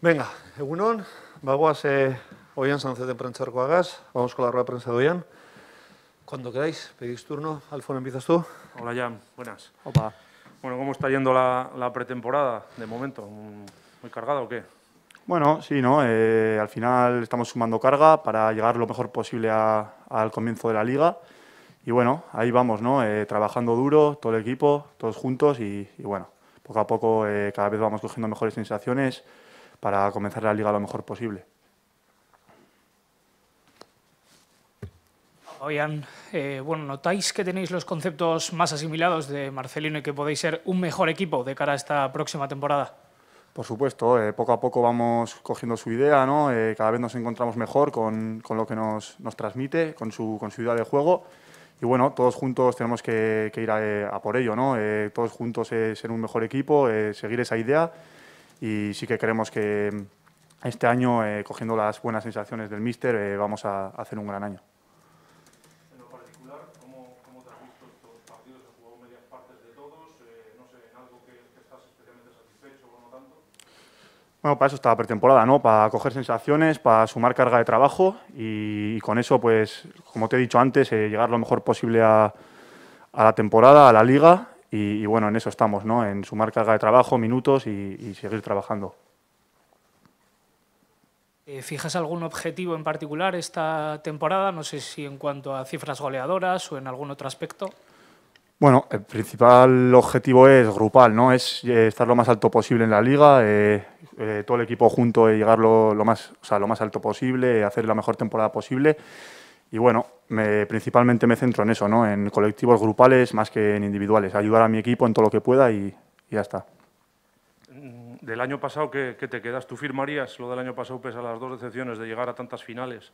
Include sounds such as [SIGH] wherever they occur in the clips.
Venga, egunon, en sanchez eh, oian Prensa prentxarkoagaz, vamos con la rueda de prensa de oian. Cuando queráis, pedís turno. Alfon, empiezas tú. Hola, Jan. Buenas. Opa. Bueno, ¿cómo está yendo la, pretemporada de momento? ¿Muy cargada o qué? Bueno, sí, ¿no? Eh, al final estamos sumando carga para llegar lo mejor posible al comienzo de la liga y bueno, ahí vamos, ¿no? Eh, trabajando duro, todo el equipo, todos juntos y, y bueno, poco a poco eh, cada vez vamos cogiendo mejores sensaciones para comenzar la liga lo mejor posible. Oigan, eh, bueno, ¿notáis que tenéis los conceptos más asimilados de Marcelino y que podéis ser un mejor equipo de cara a esta próxima temporada? Por supuesto, poco a poco vamos cogiendo su idea, ¿no? cada vez nos encontramos mejor con, con lo que nos, nos transmite, con su, con su idea de juego y bueno, todos juntos tenemos que, ir eh, a, por ello, ¿no? Eh, todos juntos ser un mejor equipo, eh, seguir esa idea y sí que queremos que este año, cogiendo las buenas sensaciones del míster, vamos a hacer un gran año. Bueno, para eso está pretemporada, ¿no? Para coger sensaciones, para sumar carga de trabajo y, con eso, pues, como te he dicho antes, eh, llegar lo mejor posible a, la temporada, a la liga y, bueno, en eso estamos, ¿no? En sumar carga de trabajo, minutos y seguir trabajando. Eh, ¿Fijas algún objetivo en particular esta temporada? No sé si en cuanto a cifras goleadoras o en algún otro aspecto. Bueno, el principal objetivo es grupal, ¿no? Es eh, estar lo más alto posible en la liga, eh, eh, todo el equipo junto y llegar lo, más, o lo más alto posible, hacer la mejor temporada posible. Y bueno, principalmente me centro en eso, ¿no? En colectivos grupales más que en individuales. Ayudar a mi equipo en todo lo que pueda y, ya está. Mm, del año pasado, ¿qué, te quedas? ¿Tú firmarías lo del año pasado, pese a las dos decepciones de llegar a tantas finales?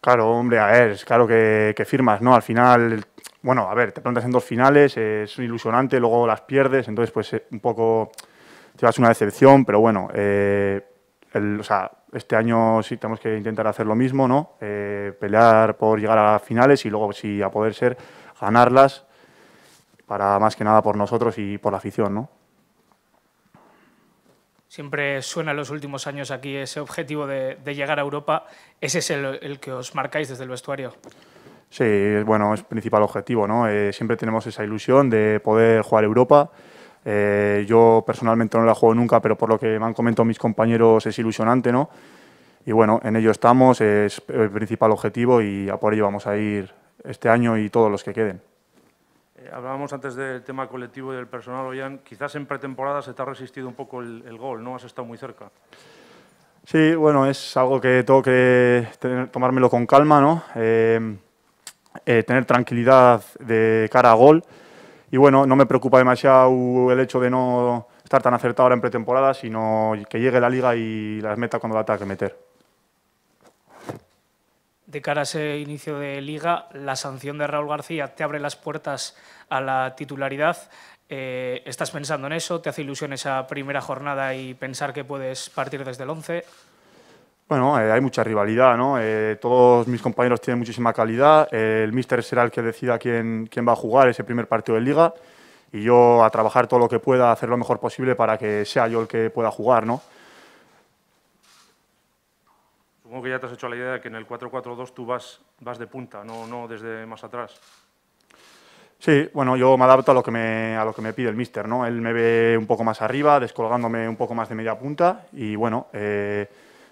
Claro, hombre, a ver, claro que firmas, ¿no? Al final bueno, a ver, te plantas en dos finales, es ilusionante, luego las pierdes, entonces pues eh, un poco te vas una decepción, pero bueno, eh, este año sí tenemos que intentar hacer lo mismo, ¿no? Eh, pelear por llegar a las finales y luego, si a poder ser, ganarlas, para más que nada por nosotros y por la afición, ¿no? Siempre suena en los últimos años aquí ese objetivo de, llegar a Europa. ¿Ese es el, el que os marcáis desde el vestuario? Sí, bueno, es principal objetivo, ¿no? Eh, siempre tenemos esa ilusión de poder jugar Europa. Eh, yo personalmente no la juego nunca, pero por lo que me han comentado mis compañeros es ilusionante, ¿no? Y bueno, en ello estamos, es el principal objetivo y a por ello vamos a ir este año y todos los que queden. Eh, hablábamos antes del tema colectivo y del personal, Ollán. Quizás en pretemporada se te ha resistido un poco el, gol, ¿no? Has estado muy cerca. Sí, bueno, es algo que tengo que tomármelo con calma, ¿no? Eh, tener tranquilidad de cara a gol. Y bueno, no me preocupa demasiado el hecho de no estar tan acertado ahora en pretemporada, sino que llegue la liga y las meta cuando la tenga que meter. De cara a ese inicio de liga, la sanción de Raúl García te abre las puertas a la titularidad. Eh, ¿Estás pensando en eso? ¿Te hace ilusión esa primera jornada y pensar que puedes partir desde el 11? Bueno, eh, hay mucha rivalidad, ¿no? Eh, todos mis compañeros tienen muchísima calidad. el míster será el que decida quién, quién va a jugar ese primer partido de liga. Y yo a trabajar todo lo que pueda, hacer lo mejor posible para que sea yo el que pueda jugar, ¿no? Supongo que ya te has hecho la idea de que en el 4-4-2 tú vas, vas de punta, no, no desde más atrás. Sí, bueno, yo me adapto a lo que me, a lo que me pide el míster, ¿no? Él me ve un poco más arriba, descolgándome un poco más de media punta y bueno. Eh,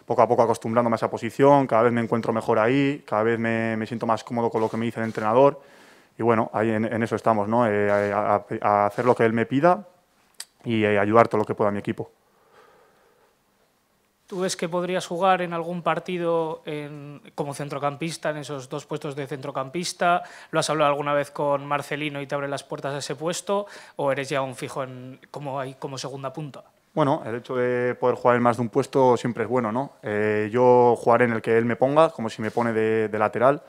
poco a poco acostumbrándome a esa posición, cada vez me encuentro mejor ahí, cada vez me, siento más cómodo con lo que me dice el entrenador. Y bueno, ahí en, eso estamos, ¿no? Eh, a, hacer lo que él me pida y eh, ayudar todo lo que pueda a mi equipo. ¿Tú ves que podrías jugar en algún partido como centrocampista, en esos dos puestos de centrocampista? ¿Lo has hablado alguna vez con Marcelino y te abre las puertas a ese puesto? ¿O eres ya un fijo en, como, ahí, como segunda punta? Bueno, el hecho de poder jugar en más de un puesto siempre es bueno, ¿no? Eh, yo jugaré en el que él me ponga, como si me pone de, lateral,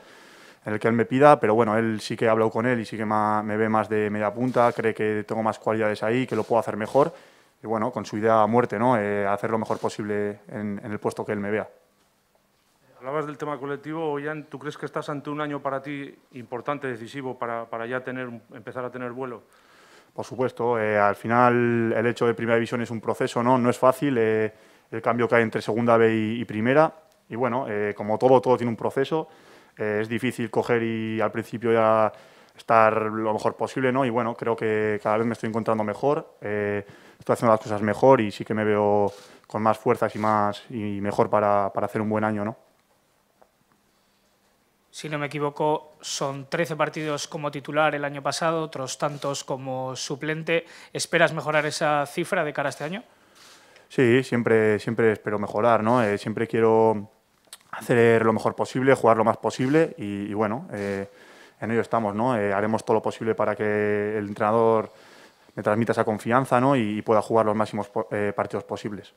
en el que él me pida, pero bueno, él sí que ha hablado con él y sí que me ve más de media punta, cree que tengo más cualidades ahí, que lo puedo hacer mejor, y bueno, con su idea a muerte, ¿no? Eh, hacer lo mejor posible en, el puesto que él me vea. Hablabas del tema colectivo, Ollán, ¿tú crees que estás ante un año para ti importante, decisivo, para, para ya tener, empezar a tener vuelo? Por supuesto, eh, al final el hecho de primera división es un proceso, no, no es fácil eh, el cambio que hay entre segunda B y, primera. Y bueno, eh, como todo, todo tiene un proceso. es difícil coger y al principio ya estar lo mejor posible, ¿no? Y bueno, creo que cada vez me estoy encontrando mejor, estoy haciendo las cosas mejor y sí que me veo con más fuerzas y más y mejor para, para hacer un buen año, ¿no? si no me equivoco, son 13 partidos como titular el año pasado, otros tantos como suplente. ¿Esperas mejorar esa cifra de cara a este año? Sí, siempre, siempre espero mejorar, ¿no? Eh, siempre quiero hacer lo mejor posible, jugar lo más posible y, bueno, eh, en ello estamos, ¿no? Eh, haremos todo lo posible para que el entrenador me transmita esa confianza, ¿no? Y, pueda jugar los máximos partidos posibles.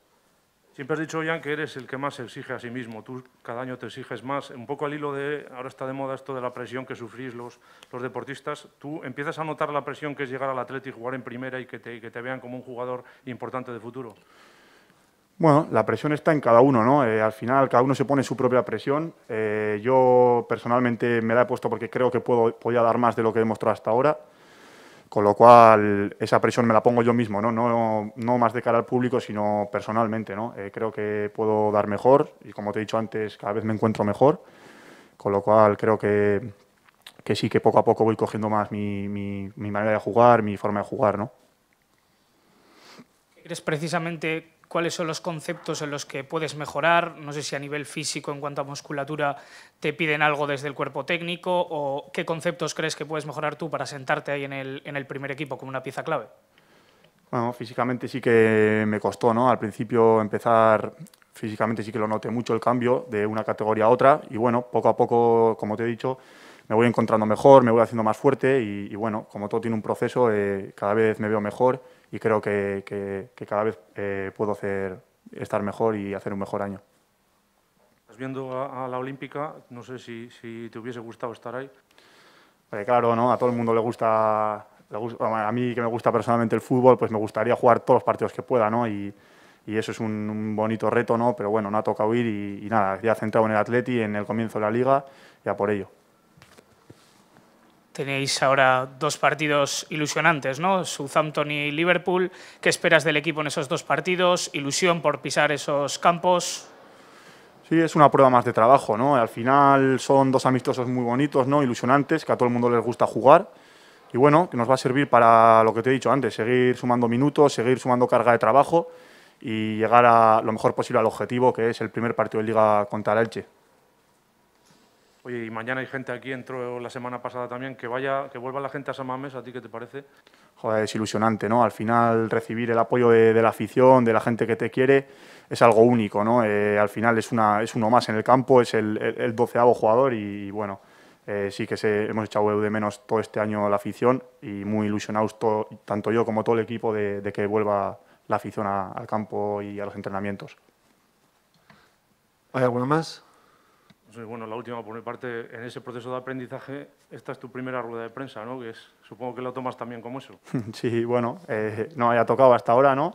Siempre has dicho, Jan, que eres el que más exige a sí mismo. Tú cada año te exiges más. Un poco al hilo de, ahora está de moda esto de la presión que sufrís los, los deportistas. Tú empiezas a notar la presión que es llegar al Atlético, jugar en primera y que te, que te vean como un jugador importante de futuro. Bueno, la presión está en cada uno, ¿no? Eh, al final cada uno se pone su propia presión. Eh, yo personalmente me la he puesto porque creo que puedo, podía dar más de lo que he demostrado hasta ahora. Con lo cual, esa presión me la pongo yo mismo, no, no, más de cara al público, sino personalmente. ¿no? Eh, creo que puedo dar mejor y, como te he dicho antes, cada vez me encuentro mejor. Con lo cual, creo que, sí que poco a poco voy cogiendo más mi, manera de jugar, mi forma de jugar. ¿no? precisamente cuáles son los conceptos en los que puedes mejorar. No sé si a nivel físico, en cuanto a musculatura, te piden algo desde el cuerpo técnico o qué conceptos crees que puedes mejorar tú para sentarte ahí en el, en el primer equipo como una pieza clave. Bueno, físicamente sí que me costó, ¿no? Al principio empezar físicamente sí que lo noté mucho el cambio de una categoría a otra y bueno, poco a poco, como te he dicho, me voy encontrando mejor, me voy haciendo más fuerte y, bueno, como todo tiene un proceso, eh, cada vez me veo mejor y creo que, que, cada vez eh, puedo hacer, estar mejor y hacer un mejor año. Estás viendo a, la Olímpica, no sé si, te hubiese gustado estar ahí. claro, ¿no? a todo el mundo le gusta, a mí que me gusta personalmente el fútbol, pues me gustaría jugar todos los partidos que pueda ¿no? y, y eso es un, bonito reto, ¿no? pero bueno, no ha tocado ir y, y nada, ya centrado en el Atleti, en el comienzo de la liga, ya por ello. Tenéis ahora dos partidos ilusionantes, ¿no? Southampton y Liverpool. ¿Qué esperas del equipo en esos dos partidos? ¿Ilusión por pisar esos campos? Sí, es una prueba más de trabajo, ¿no? Al final son dos amistosos muy bonitos, ¿no? Ilusionantes, que a todo el mundo les gusta jugar. Y bueno, que nos va a servir para lo que te he dicho antes, seguir sumando minutos, seguir sumando carga de trabajo y llegar a lo mejor posible al objetivo, que es el primer partido de Liga contra el Elche. Oye, y mañana hay gente aquí, entró la semana pasada también, que vaya, que vuelva la gente a Samames, ¿a ti qué te parece? Joder, es ilusionante, ¿no? Al final recibir el apoyo de, la afición, de la gente que te quiere, es algo único, ¿no? Eh, al final es, una, es uno más en el campo, es el, doceavo jugador y, bueno, eh, sí que se, hemos echado de menos todo este año la afición y muy ilusionados tanto yo como todo el equipo de, que vuelva la afición al campo y a los entrenamientos. ¿Hay alguno más? bueno, la última por mi parte, en ese proceso de aprendizaje, esta es tu primera rueda de prensa, ¿no? Que supongo que la tomas también como eso. [LAUGHS] Sí, bueno, eh, no haya tocado hasta ahora, ¿no?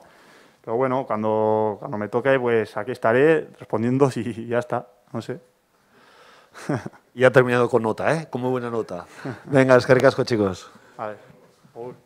Pero bueno, cuando, cuando me toque, pues aquí estaré respondiendo y, ya está, no sé. [LAUGHS] y ha terminado con nota, ¿eh? Con muy buena nota. Venga, descargasco, chicos. A ver.